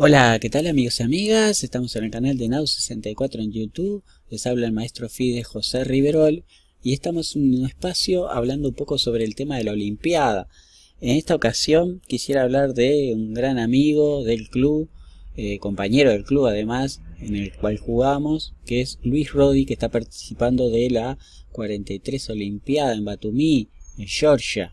Hola, ¿qué tal amigos y amigas? Estamos en el canal de Nau64 en YouTube. Les habla el maestro FIDE José Riverol y estamos en un espacio hablando un poco sobre el tema de la Olimpiada. En esta ocasión quisiera hablar de un gran amigo del club, eh, compañero del club además, en el cual jugamos, que es Luis Rodi, que está participando de la 43 Olimpiada en Batumi, en Georgia.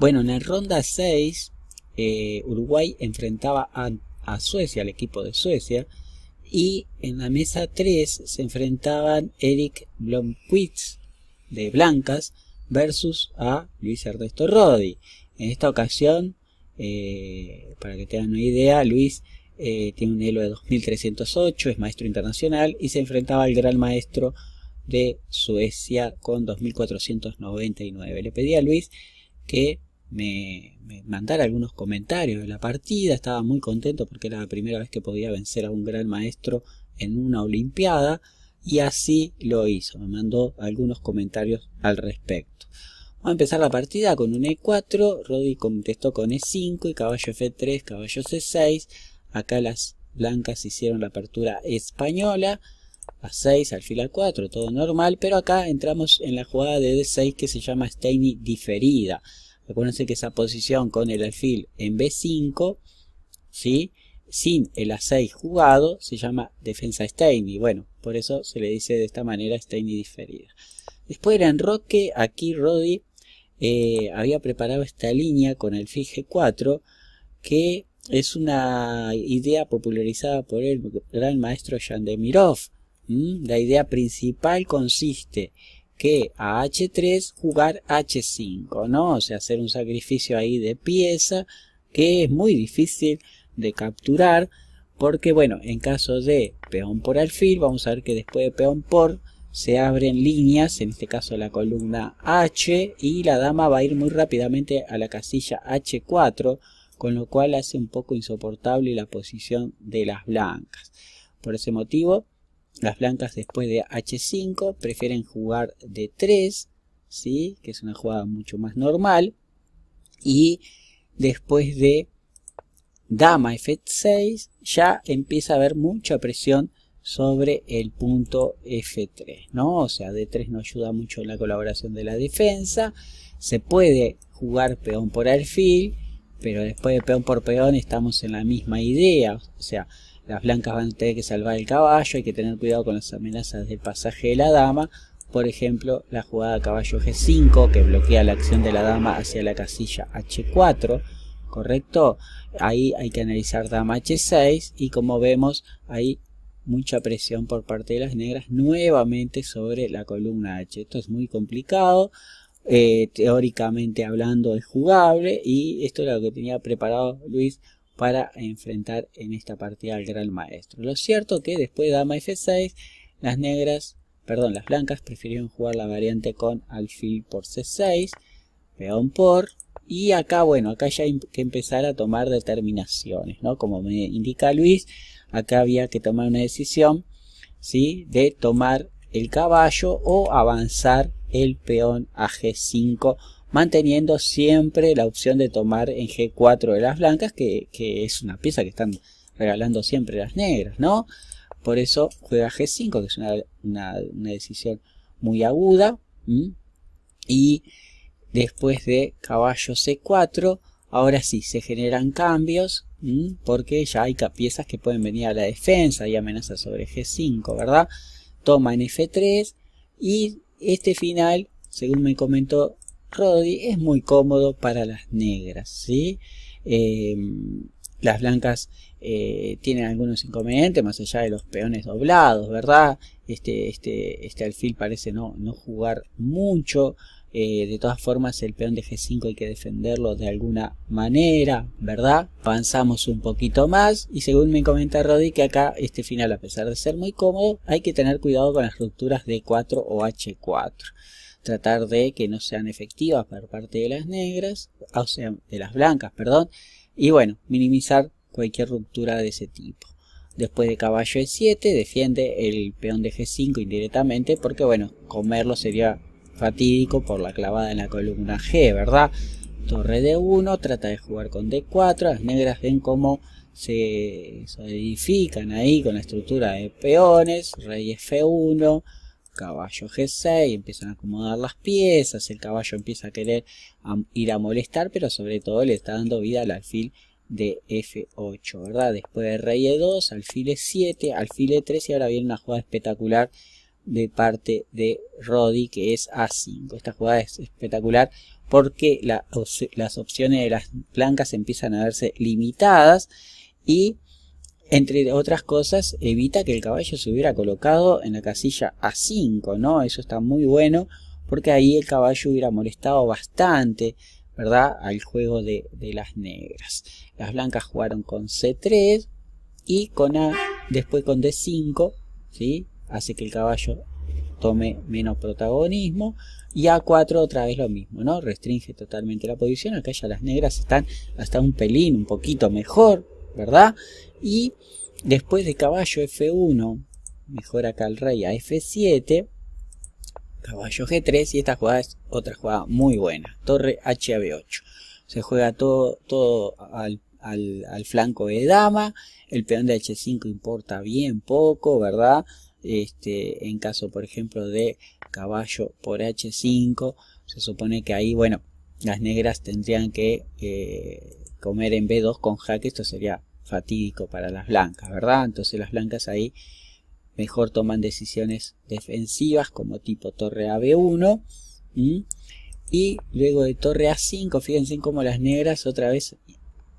Bueno, en la ronda 6, eh, Uruguay enfrentaba a a Suecia, al equipo de Suecia. Y en la mesa 3 se enfrentaban Eric Blomqvist de Blancas versus a Luis Ernesto Rodi. En esta ocasión, eh, para que tengan una idea, Luis eh, tiene un elo de 2308, es maestro internacional y se enfrentaba al gran maestro de Suecia con 2499. Le pedí a Luis que me, mandara algunos comentarios de la partida. Estaba muy contento porque era la primera vez que podía vencer a un gran maestro en una Olimpiada. Y así lo hizo. Me mandó algunos comentarios al respecto. Vamos a empezar la partida con un E4. Rodi contestó con E5 y caballo F3, caballo C6. Acá las blancas hicieron la apertura española. A 6, alfil a 4, todo normal. Pero acá entramos en la jugada de D6 que se llama Steiny diferida. Acuérdense que esa posición con el alfil en B5, ¿sí? sin el A6 jugado, se llama defensa Steiny. Bueno, por eso se le dice de esta manera Steiny diferida. Después era enroque, aquí Rodi eh, había preparado esta línea con alfil G4, que es una idea popularizada por el gran maestro Yandemirov. La idea principal consiste que a h3 jugar h5, ¿no? O sea, hacer un sacrificio ahí de pieza que es muy difícil de capturar porque, bueno, en caso de peón por alfil, vamos a ver que después de peón por se abren líneas, en este caso la columna h y la dama va a ir muy rápidamente a la casilla h4 con lo cual hace un poco insoportable la posición de las blancas. Por ese motivo, las blancas después de H5 prefieren jugar d 3, ¿sí? que es una jugada mucho más normal. Y después de dama F6 ya empieza a haber mucha presión sobre el punto F3, ¿no? O sea, D3 no ayuda mucho en la colaboración de la defensa. Se puede jugar peón por alfil, pero después de peón por peón estamos en la misma idea. O sea, las blancas van a tener que salvar el caballo, hay que tener cuidado con las amenazas del pasaje de la dama. Por ejemplo, la jugada caballo G5 que bloquea la acción de la dama hacia la casilla H4. ¿correcto? Ahí hay que analizar dama h6 y como vemos hay mucha presión por parte de las negras nuevamente sobre la columna h. Esto es muy complicado, eh, teóricamente hablando es jugable y esto es lo que tenía preparado Luis para enfrentar en esta partida al gran maestro. Lo cierto que después de dama f6, las negras, perdón, las blancas prefirieron jugar la variante con alfil por c6, peón por, y acá, bueno, acá ya hay que empezar a tomar determinaciones, ¿no? Como me indica Luis, acá había que tomar una decisión, ¿sí? De tomar el caballo o avanzar el peón a g5 manteniendo siempre la opción de tomar en G4 de las blancas, que, es una pieza que están regalando siempre las negras, ¿no? Por eso juega G5, que es una, decisión muy aguda. Y después de caballo C4, ahora sí se generan cambios, porque ya hay piezas que pueden venir a la defensa y amenaza sobre G5, ¿verdad? Toma en F3 y este final, según me comentó Roddy es muy cómodo para las negras, ¿sí? Em, las blancas eh, tienen algunos inconvenientes, más allá de los peones doblados, ¿verdad? Este, este, este alfil parece no, no jugar mucho. Eh, de todas formas, el peón de G5 hay que defenderlo de alguna manera, ¿verdad? Avanzamos un poquito más. Y según me comenta Roddy, que acá este final, a pesar de ser muy cómodo, hay que tener cuidado con las rupturas d 4 o H4 tratar de que no sean efectivas por parte de las negras, o sea, de las blancas, perdón, y bueno, minimizar cualquier ruptura de ese tipo. Después de caballo E7 defiende el peón de G5 indirectamente porque bueno, comerlo sería fatídico por la clavada en la columna G, ¿verdad? Torre D1, trata de jugar con D4, las negras ven cómo se edifican ahí con la estructura de peones, rey F1, caballo G6, empiezan a acomodar las piezas, el caballo empieza a querer ir a molestar, pero sobre todo le está dando vida al alfil de F8, ¿verdad? Después de rey E2, alfil E7, alfil E3 y ahora viene una jugada espectacular de parte de Rodi que es A5. Esta jugada es espectacular porque las opciones de las blancas empiezan a verse limitadas y entre otras cosas, evita que el caballo se hubiera colocado en la casilla A5, ¿no? Eso está muy bueno porque ahí el caballo hubiera molestado bastante, ¿verdad? Al juego de, las negras. Las blancas jugaron con C3 y con A, después con D5, ¿sí? Hace que el caballo tome menos protagonismo. Y A4 otra vez lo mismo, ¿no? Restringe totalmente la posición. Acá ya las negras están hasta un pelín, un poquito mejor, ¿verdad? Y después de caballo F1, mejor acá el rey a F7, caballo G3 y esta jugada es otra jugada muy buena, torre H 8 Se juega todo, todo al, flanco de dama, el peón de H5 importa bien poco, ¿verdad? Este, en caso, por ejemplo, de caballo por H5, se supone que ahí, bueno, las negras tendrían que eh, comer en B2 con jaque, esto sería fatídico para las blancas, ¿verdad? Entonces las blancas ahí mejor toman decisiones defensivas como tipo torre b 1 y luego de torre A5, fíjense cómo las negras otra vez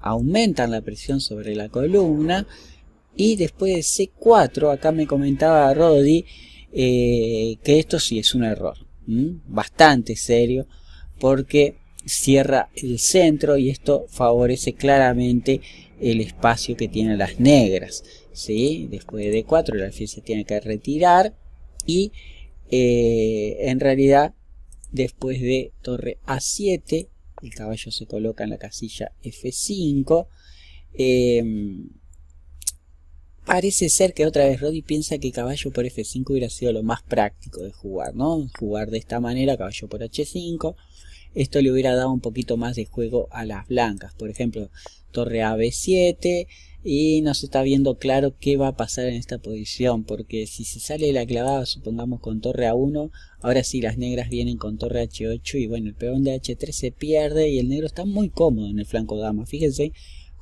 aumentan la presión sobre la columna y después de C4, acá me comentaba Rodi eh, que esto sí es un error, bastante serio porque cierra el centro y esto favorece claramente el espacio que tienen las negras. ¿sí? Después de D4 el alfil se tiene que retirar y eh, en realidad después de torre A7 el caballo se coloca en la casilla F5. Em, parece ser que otra vez Rodi piensa que caballo por F5 hubiera sido lo más práctico de jugar, Jugar de esta manera, caballo por H5. Esto le hubiera dado un poquito más de juego a las blancas. Por ejemplo, torre a B7 y no se está viendo claro qué va a pasar en esta posición porque si se sale la clavada supongamos con torre A1 ahora sí las negras vienen con torre H8 y bueno el peón de H3 se pierde y el negro está muy cómodo en el flanco dama fíjense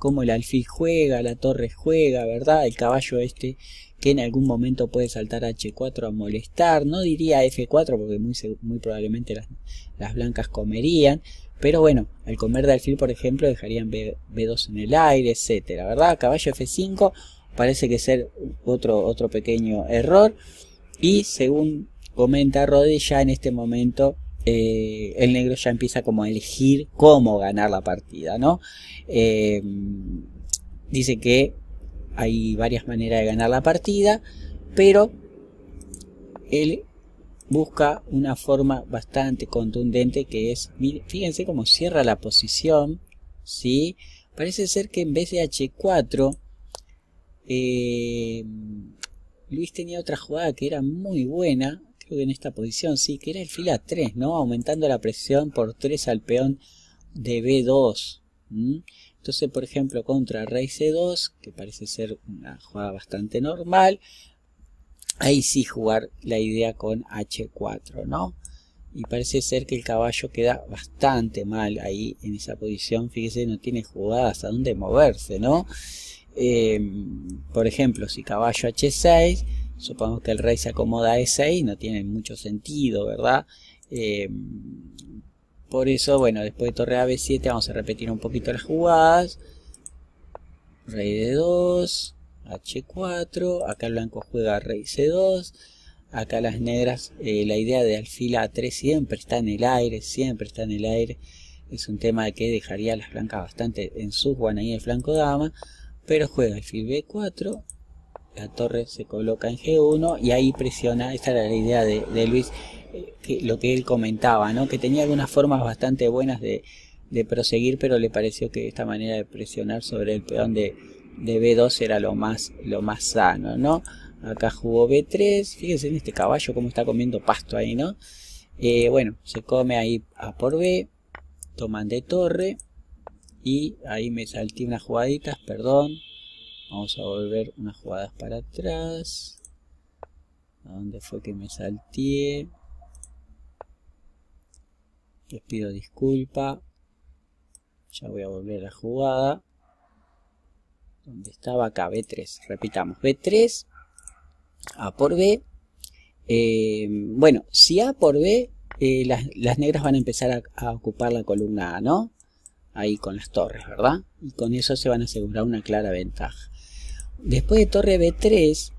cómo el alfil juega la torre juega verdad el caballo este que en algún momento puede saltar H4 a molestar, no diría F4 porque muy, probablemente las, blancas comerían, pero bueno, al comer de por ejemplo dejarían B, 2 en el aire, etcétera, ¿verdad? Caballo F5 parece que ser otro, otro pequeño error y según comenta Rodilla ya en este momento eh, el negro ya empieza como a elegir cómo ganar la partida, ¿no? Eh, dice que hay varias maneras de ganar la partida, pero él busca una forma bastante contundente que es, fíjense cómo cierra la posición, ¿sí? Parece ser que en vez de H4, eh, Luis tenía otra jugada que era muy buena, creo que en esta posición sí, que era el fila 3, ¿no? Aumentando la presión por 3 al peón de B2. Entonces, por ejemplo, contra rey c2, que parece ser una jugada bastante normal, ahí sí jugar la idea con h4, ¿no? Y parece ser que el caballo queda bastante mal ahí en esa posición. Fíjese, no tiene jugadas a dónde moverse, ¿no? Em, por ejemplo, si caballo h6, supongamos que el rey se acomoda a e6, no tiene mucho sentido, ¿verdad? Em, por eso, bueno, después de torre b 7 vamos a repetir un poquito las jugadas. Rey de 2, H4, acá el blanco juega Rey C2. Acá las negras, eh, la idea de alfil A3 siempre está en el aire, siempre está en el aire. Es un tema que dejaría a las blancas bastante en sus ahí el flanco dama. Pero juega alfil B4, la torre se coloca en G1 y ahí presiona, esta era la idea de, Luis, eh, que, lo que él comentaba, ¿no? que tenía algunas formas bastante buenas de, proseguir, pero le pareció que esta manera de presionar sobre el peón de, B2 era lo más, lo más sano. ¿no? Acá jugó B3, fíjense en este caballo cómo está comiendo pasto ahí, ¿no? Eh, bueno, se come ahí A por B, toman de torre y ahí me salté unas jugaditas, perdón, Vamos a volver unas jugadas para atrás. ¿A dónde fue que me salté? Les pido disculpa. Ya voy a volver a la jugada. ¿Dónde estaba acá? B3. Repitamos. B3. A por B. Eh, bueno, si A por B, eh, las, negras van a empezar a, ocupar la columna A, ¿no? Ahí con las torres, ¿verdad? Y con eso se van a asegurar una clara ventaja. Después de torre B3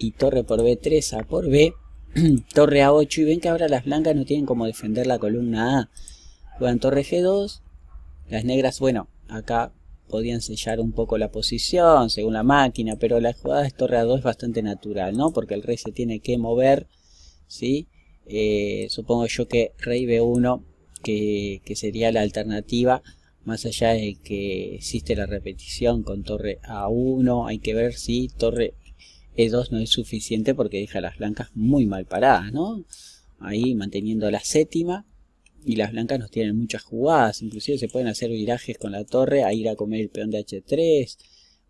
y torre por B3 A por B, torre A8 y ven que ahora las blancas no tienen como defender la columna A. Juegan torre G2, las negras, bueno, acá podían sellar un poco la posición según la máquina, pero la jugada de torre A2 es bastante natural, ¿no? Porque el rey se tiene que mover, ¿sí? Eh, supongo yo que rey B1, que, que sería la alternativa, más allá de que existe la repetición con torre A1, hay que ver si torre E2 no es suficiente porque deja las blancas muy mal paradas, ¿no? Ahí manteniendo la séptima y las blancas nos tienen muchas jugadas, inclusive se pueden hacer virajes con la torre a ir a comer el peón de H3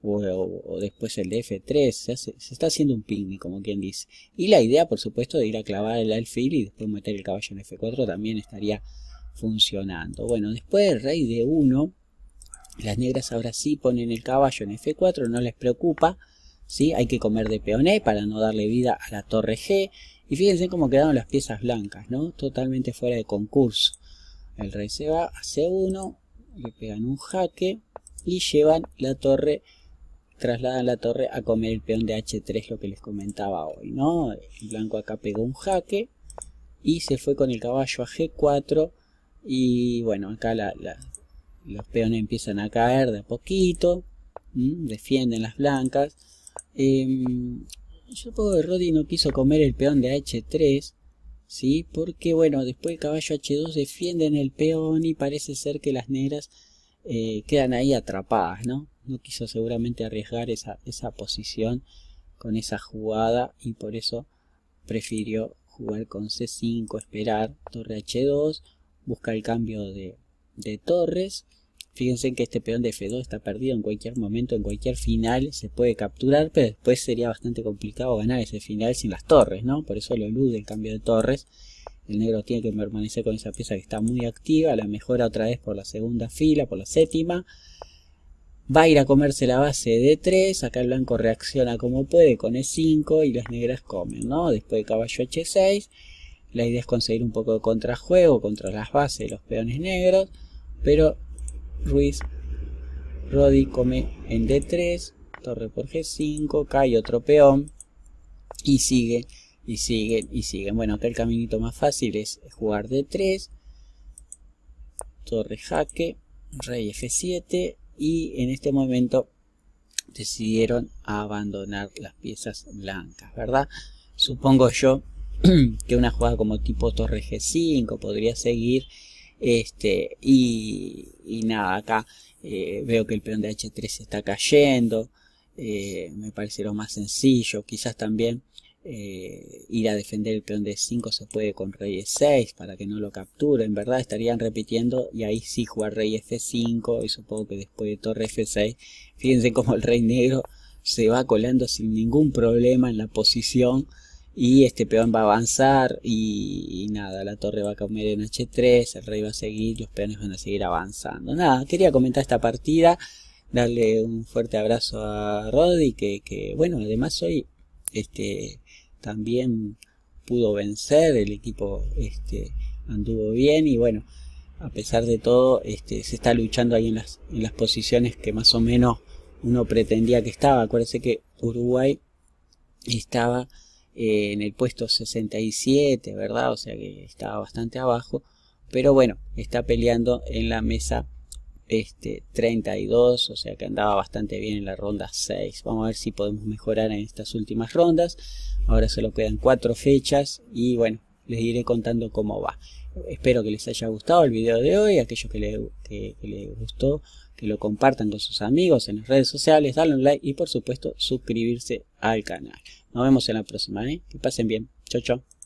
o, después el de F3, se, está haciendo un picnic como quien dice. Y la idea por supuesto de ir a clavar el alfil y después meter el caballo en F4 también estaría funcionando. Bueno, después del rey de 1, las negras ahora sí ponen el caballo en F4, no les preocupa. ¿sí? Hay que comer de E para no darle vida a la torre G. Y fíjense cómo quedaron las piezas blancas, ¿no? Totalmente fuera de concurso. El rey se va a C1, le pegan un jaque y llevan la torre, trasladan la torre a comer el peón de H3, lo que les comentaba hoy, ¿no? El blanco acá pegó un jaque y se fue con el caballo a G4 y bueno, acá los peones empiezan a caer de a poquito. Defienden las blancas. Eh, yo puedo que Roddy no quiso comer el peón de H3. ¿Sí? Porque bueno, después el caballo H2 defienden el peón y parece ser que las negras eh, quedan ahí atrapadas, ¿no? No quiso seguramente arriesgar esa, esa posición con esa jugada y por eso prefirió jugar con C5, esperar, torre H2, busca el cambio de, torres. Fíjense que este peón de F2 está perdido en cualquier momento, en cualquier final se puede capturar, pero después sería bastante complicado ganar ese final sin las torres, ¿no? Por eso lo elude el cambio de torres. El negro tiene que permanecer con esa pieza que está muy activa, la mejora otra vez por la segunda fila, por la séptima. Va a ir a comerse la base de 3 acá el blanco reacciona como puede con E5 y las negras comen, ¿no? Después de caballo H6 la idea es conseguir un poco de contrajuego contra las bases de los peones negros. Pero Ruiz Rodi come en D3, torre por G5, cae otro peón y sigue, y siguen, y siguen. Bueno, acá el caminito más fácil es jugar D3, torre jaque, rey F7 y en este momento decidieron abandonar las piezas blancas, ¿verdad? Supongo yo que una jugada como tipo torre G5 podría seguir. Este, y, y nada, acá eh, veo que el peón de H3 está cayendo. Eh, me parece lo más sencillo. Quizás también eh, ir a defender el peón de 5 se puede con rey e 6 para que no lo capture. En verdad estarían repitiendo y ahí sí jugar rey f5 y supongo que después de torre f6. Fíjense como el rey negro se va colando sin ningún problema en la posición y este peón va a avanzar y, nada, la torre va a comer en H3, el rey va a seguir, los peones van a seguir avanzando. Nada, quería comentar esta partida, darle un fuerte abrazo a Roddy que, bueno, además hoy este, también pudo vencer, el equipo este, anduvo bien y bueno, a pesar de todo este, se está luchando ahí en las, en las posiciones que más o menos uno pretendía que estaba. Acuérdense que Uruguay estaba eh, en el puesto 67, ¿verdad? O sea que estaba bastante abajo, pero bueno, está peleando en la mesa este, 32, o sea que andaba bastante bien en la ronda 6. Vamos a ver si podemos mejorar en estas últimas rondas. Ahora solo quedan 4 fechas y bueno, les iré contando cómo va. Espero que les haya gustado el video de hoy, aquellos que le que les gustó que lo compartan con sus amigos en las redes sociales, darle un like y por supuesto suscribirse al canal. Nos vemos en la próxima, ¿eh? que pasen bien. Chau, chau.